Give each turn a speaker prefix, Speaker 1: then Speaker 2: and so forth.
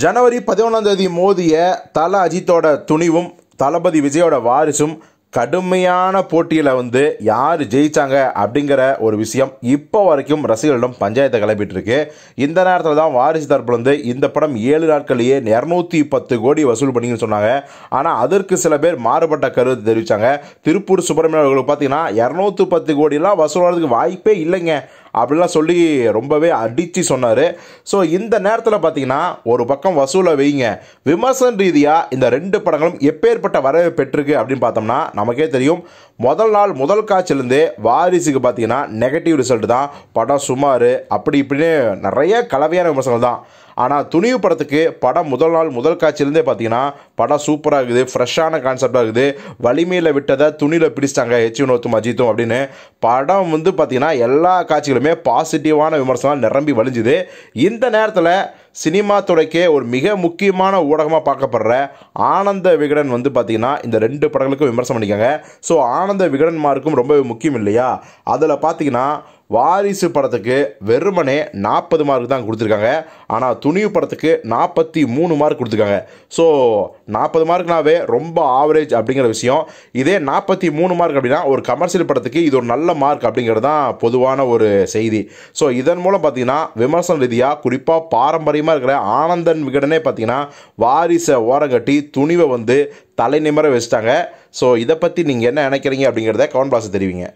Speaker 1: ஜனவரி பதினொன்றாம் தேதி மோதிய தல அஜித்தோட துணிவும் தளபதி விஜயோட வாரிசும் கடுமையான போட்டியில் வந்து யார் ஜெயித்தாங்க அப்படிங்கிற ஒரு விஷயம் இப்போ வரைக்கும் ரசிகர்களிடம் பஞ்சாயத்தை கிளப்பிட்டுருக்கு இந்த நேரத்தில் தான் வாரிசு தரப்பில் வந்து இந்த படம் ஏழு நாட்கள்லேயே இரநூத்தி பத்து கோடி வசூல் பண்ணிங்கன்னு சொன்னாங்க ஆனால் அதற்கு சில பேர் மாறுபட்ட கருத்து தெரிவித்தாங்க திருப்பூர் சுப்பிரமணியன் அவர்களுக்கு பார்த்தீங்கன்னா இரநூத்தி பத்து கோடிலாம் வசூலாகிறதுக்கு வாய்ப்பே இல்லைங்க அப்படிலாம் சொல்லி ரொம்பவே அடித்து சொன்னார் ஸோ இந்த நேரத்தில் பார்த்தீங்கன்னா ஒரு பக்கம் வசூலை வைங்க விமர்சன ரீதியாக இந்த ரெண்டு படங்களும் எப்பேற்பட்ட வரவேற்பு பெற்றிருக்கு அப்படின்னு பார்த்தோம்னா நமக்கே தெரியும் முதல் நாள் முதல் காட்சிலேருந்தே வாரிசுக்கு பார்த்தீங்கன்னா நெகட்டிவ் ரிசல்ட் தான் படம் சுமார் அப்படி இப்படின்னு நிறைய கலவையான விமர்சனம் தான் ஆனால் துணிவு படத்துக்கு படம் முதல் நாள் முதல் காட்சியிலேருந்தே பார்த்தீங்கன்னா படம் சூப்பராக இருக்குது ஃப்ரெஷ்ஷான கான்செப்டாக இருக்குது வலிமையில் விட்டதை துணியில் பிடிச்சிட்டாங்க ஹெச் வினோத்தும் அஜித்தும் அப்படின்னு படம் வந்து பார்த்திங்கன்னா எல்லா காட்சிகளுமே பாசிட்டிவான விமர்சனம் நிரம்பி வலிஞ்சுது இந்த நேரத்தில் சினிமா துறைக்கே ஒரு மிக முக்கியமான ஊடகமாக பார்க்கப்படுற ஆனந்த விகடன் வந்து பார்த்திங்கன்னா இந்த ரெண்டு படங்களுக்கும் விமர்சனம் பண்ணிக்காங்க ஸோ ஆனந்த விகடன்மாருக்கும் ரொம்பவே முக்கியம் இல்லையா அதில் பார்த்தீங்கன்னா வாரிசு படத்துக்கு வெறுமனே நாற்பது மார்க் தான் கொடுத்துருக்காங்க ஆனால் துணிவு படத்துக்கு நாற்பத்தி மூணு மார்க் கொடுத்துருக்காங்க ஸோ நாற்பது மார்க்னாவே ரொம்ப ஆவரேஜ் அப்படிங்கிற விஷயம் இதே நாற்பத்தி மூணு மார்க் அப்படின்னா ஒரு கமர்ஷியல் படத்துக்கு இது ஒரு நல்ல மார்க் அப்படிங்கிறது தான் பொதுவான ஒரு செய்தி ஸோ இதன் மூலம் பார்த்தீங்கன்னா விமர்சன ரீதியாக குறிப்பாக பாரம்பரியமாக இருக்கிற ஆனந்தன் விகடனே பார்த்தீங்கன்னா வாரிசை ஓரங்கட்டி துணிவை வந்து தலைநிமர வச்சுட்டாங்க ஸோ இதை பற்றி நீங்கள் என்ன நினைக்கிறீங்க அப்படிங்கிறத கவுன் பாக்ஸ் தெரிவிங்க